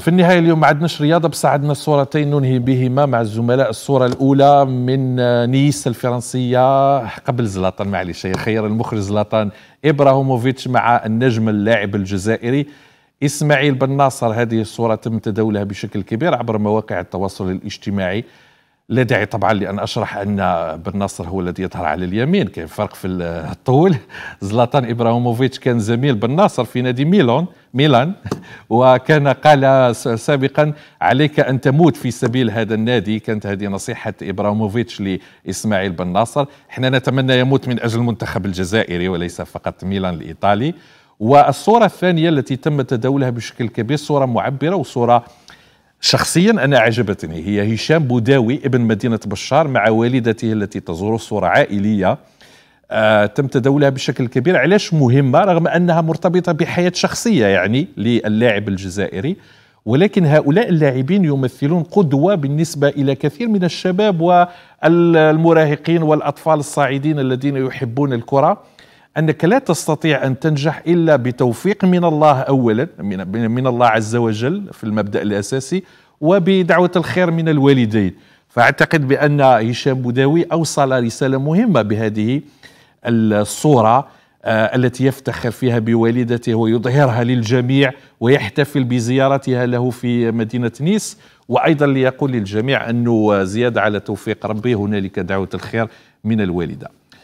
في النهاية اليوم ما عندناش رياضة بس عندنا صورتين ننهي بهما مع الزملاء الصورة الأولى من نيس الفرنسية قبل زلاطان معليش خير المخرج زلاطان إبراهيموفيتش مع النجم اللاعب الجزائري إسماعيل بن ناصر هذه الصورة تم تداولها بشكل كبير عبر مواقع التواصل الاجتماعي لا داعي طبعا لان اشرح ان بن نصر هو الذي يظهر على اليمين كاين فرق في الطول زلاتان ابراهيموفيتش كان زميل بن نصر في نادي ميلون ميلان وكان قال سابقا عليك ان تموت في سبيل هذا النادي كانت هذه نصيحه ابراهيموفيتش لاسماعيل بن ناصر احنا نتمنى يموت من اجل المنتخب الجزائري وليس فقط ميلان الايطالي والصوره الثانيه التي تم تداولها بشكل كبير صوره معبره وصوره شخصيا أنا أعجبتني هي هشام بوداوي ابن مدينة بشار مع والدته التي تزور صورة عائلية آه تم تداولها بشكل كبير علاش مهمة رغم أنها مرتبطة بحياة شخصية يعني للاعب الجزائري ولكن هؤلاء اللاعبين يمثلون قدوة بالنسبة إلى كثير من الشباب والمراهقين والأطفال الصاعدين الذين يحبون الكرة انك لا تستطيع ان تنجح الا بتوفيق من الله اولا من الله عز وجل في المبدا الاساسي وبدعوه الخير من الوالدين فاعتقد بان هشام بوداوي اوصل رساله مهمه بهذه الصوره آه، التي يفتخر فيها بوالدته ويظهرها للجميع ويحتفل بزيارتها له في مدينه نيس وايضا ليقول للجميع انه زياده على توفيق ربي هنالك دعوه الخير من الوالده